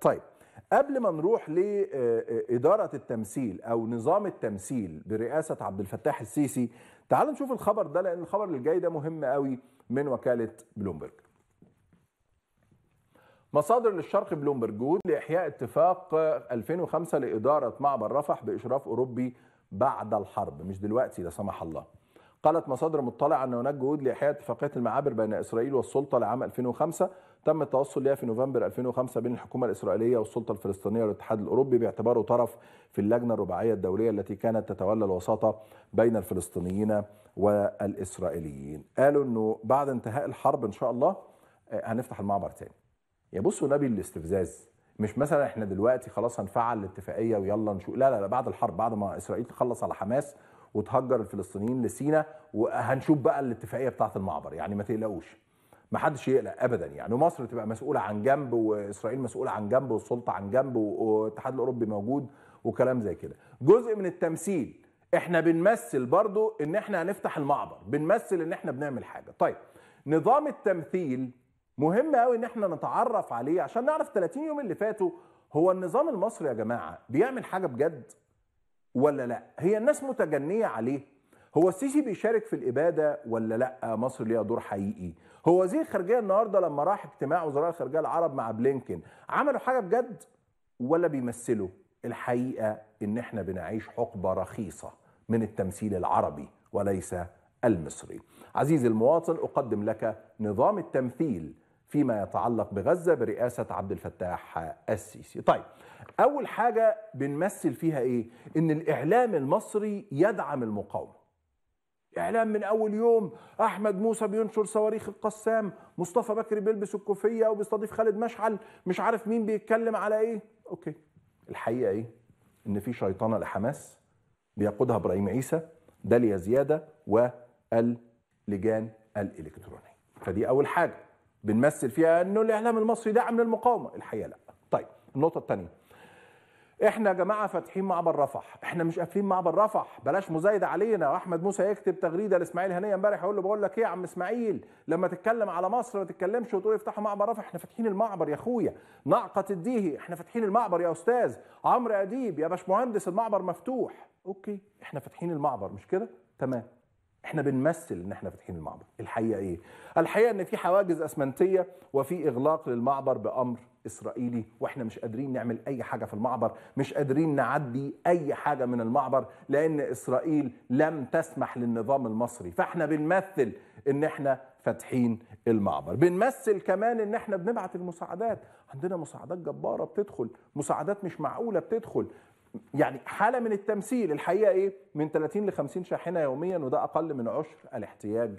طيب قبل ما نروح لإدارة آه، آه، التمثيل أو نظام التمثيل برئاسة عبد الفتاح السيسي تعال نشوف الخبر ده لأن الخبر اللي جاي ده مهم قوي من وكالة بلومبرج مصادر للشرق بلومبرج جهود لإحياء اتفاق 2005 آه، لإدارة معبر رفح بإشراف أوروبي بعد الحرب مش دلوقتي لا سمح الله قالت مصادر مطلعة أن هناك جهود لإحياء اتفاقية المعابر بين إسرائيل والسلطة لعام 2005 تم التوصل ليها في نوفمبر 2005 بين الحكومة الإسرائيلية والسلطة الفلسطينية والاتحاد الأوروبي باعتباره طرف في اللجنة الرباعية الدولية التي كانت تتولى الوساطة بين الفلسطينيين والإسرائيليين قالوا أنه بعد انتهاء الحرب إن شاء الله آه، هنفتح المعبر تاني يا بصوا نبي الاستفزاز مش مثلا احنا دلوقتي خلاص هنفعل الاتفاقيه ويلا نشوف لا لا لا بعد الحرب بعد ما اسرائيل تخلص على حماس وتهجر الفلسطينيين لسينا وهنشوف بقى الاتفاقيه بتاعه المعبر يعني ما تقلقوش ما حدش يقلق ابدا يعني مصر تبقى مسؤوله عن جنب واسرائيل مسؤوله عن جنب والسلطه عن جنب والاتحاد الاوروبي موجود وكلام زي كده جزء من التمثيل احنا بنمثل برضو ان احنا هنفتح المعبر بنمثل ان احنا بنعمل حاجه طيب نظام التمثيل مهم قوي ان احنا نتعرف عليه عشان نعرف 30 يوم اللي فاتوا هو النظام المصري يا جماعه بيعمل حاجه بجد ولا لا هي الناس متجنيه عليه هو السيسي بيشارك في الاباده ولا لا مصر ليها دور حقيقي هو وزير الخارجيه النهارده لما راح اجتماع وزراء الخارجيه العرب مع بلينكن عملوا حاجه بجد ولا بيمثلوا الحقيقه ان احنا بنعيش حقبه رخيصه من التمثيل العربي وليس المصري عزيزي المواطن اقدم لك نظام التمثيل فيما يتعلق بغزه برئاسه عبد الفتاح السيسي. طيب اول حاجه بنمثل فيها ايه؟ ان الاعلام المصري يدعم المقاومه. اعلام من اول يوم احمد موسى بينشر صواريخ القسام مصطفى بكري بيلبس الكوفيه وبيستضيف خالد مشعل مش عارف مين بيتكلم على ايه اوكي الحقيقه ايه ان في شيطنه لحماس بيقودها ابراهيم عيسى داليا زياده واللجان الالكترونيه فدي اول حاجه بنمثل فيها انه الاعلام المصري دعم للمقاومه الحقيقه لا طيب النقطه الثانيه احنا يا جماعه فاتحين معبر رفح احنا مش قافلين معبر رفح بلاش مزايده علينا احمد موسى يكتب تغريده لاسماعيل هنيه امبارح يقول له بقول لك ايه يا عم اسماعيل لما تتكلم على مصر ما تتكلمش وتقول افتحوا معبر رفح احنا فاتحين المعبر يا اخويا ناقه الديهي احنا فاتحين المعبر يا استاذ عمرو اديب يا باشمهندس المعبر مفتوح اوكي احنا فاتحين المعبر مش كده تمام احنا بنمثل ان احنا فاتحين المعبر الحقيقه ايه الحقيقه ان في حواجز اسمنتيه وفي اغلاق للمعبر بامر اسرائيلي واحنا مش قادرين نعمل اي حاجه في المعبر مش قادرين نعدي اي حاجه من المعبر لان اسرائيل لم تسمح للنظام المصري فاحنا بنمثل ان احنا فاتحين المعبر بنمثل كمان ان احنا بنبعت المساعدات عندنا مساعدات جباره بتدخل مساعدات مش معقوله بتدخل يعني حاله من التمثيل الحقيقه ايه من 30 ل 50 شاحنه يوميا وده اقل من عشر الاحتياج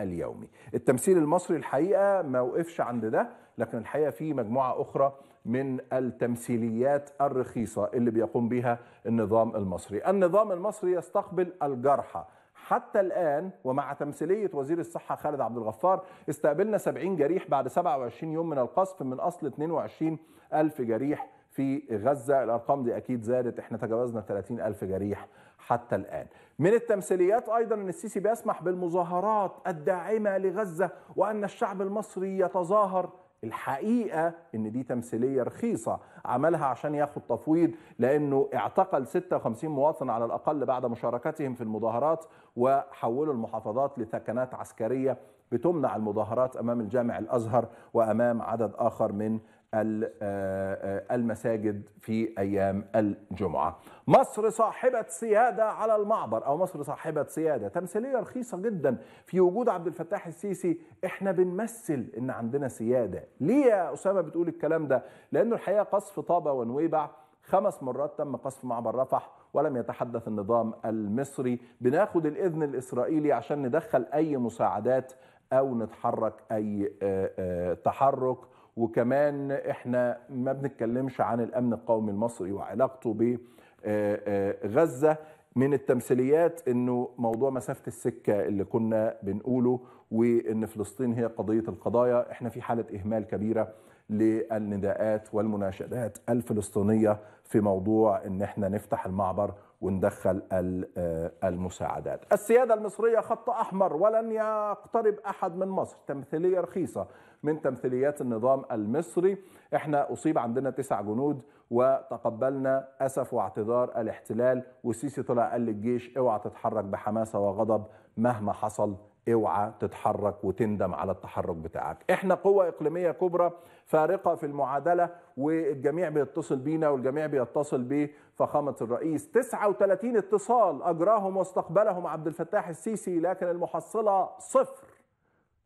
اليومي التمثيل المصري الحقيقه ما وقفش عند ده لكن الحقيقه في مجموعه اخرى من التمثيليات الرخيصه اللي بيقوم بها النظام المصري النظام المصري يستقبل الجرحى حتى الآن ومع تمثيلية وزير الصحة خالد عبد الغفار استقبلنا 70 جريح بعد 27 يوم من القصف من أصل 22 ألف جريح في غزة الأرقام دي أكيد زادت احنا تجاوزنا 30 ألف جريح حتى الآن من التمثيليات أيضا أن السيسي بيسمح بالمظاهرات الداعمة لغزة وأن الشعب المصري يتظاهر الحقيقة ان دي تمثيلية رخيصة عملها عشان ياخد تفويض لانه اعتقل 56 مواطن على الاقل بعد مشاركتهم في المظاهرات وحولوا المحافظات لثكنات عسكرية بتمنع المظاهرات امام الجامع الازهر وامام عدد اخر من آه، آه، المساجد في ايام الجمعه. مصر صاحبه سياده على المعبر او مصر صاحبه سياده، تمثيليه رخيصه جدا في وجود عبد الفتاح السيسي، احنا بنمثل ان عندنا سياده، ليه يا اسامه بتقول الكلام ده؟ لانه الحقيقه قصف طابه ونويبع خمس مرات تم قصف معبر رفح ولم يتحدث النظام المصري بناخد الإذن الإسرائيلي عشان ندخل أي مساعدات او نتحرك اي آه، آه، تحرك وكمان احنا ما بنتكلمش عن الامن القومي المصري وعلاقته بغزه آه، من التمثيليات انه موضوع مسافه السكه اللي كنا بنقوله وان فلسطين هي قضيه القضايا احنا في حاله اهمال كبيره للنداءات والمناشدات الفلسطينيه في موضوع ان احنا نفتح المعبر وندخل آه، المساعدات السيادة المصرية خط أحمر ولن يقترب أحد من مصر تمثيلية رخيصة من تمثيليات النظام المصري احنا أصيب عندنا تسع جنود وتقبلنا أسف واعتذار الاحتلال والسيسي طلع قال للجيش اوعى تتحرك بحماسة وغضب مهما حصل اوعى تتحرك وتندم على التحرك بتاعك احنا قوة اقليمية كبرى فارقة في المعادلة والجميع بيتصل بينا والجميع بيتصل بفخامة الرئيس 39 اتصال اجراهم واستقبلهم عبد الفتاح السيسي لكن المحصلة صفر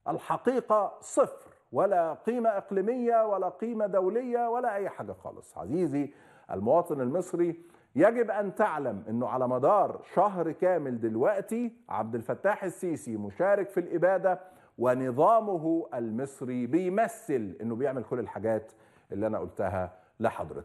الحقيقة صفر ولا قيمة اقليمية ولا قيمة دولية ولا اي حاجة خالص عزيزي المواطن المصري يجب ان تعلم انه على مدار شهر كامل دلوقتي عبد الفتاح السيسي مشارك في الاباده ونظامه المصري بيمثل انه بيعمل كل الحاجات اللي انا قلتها لحضرتك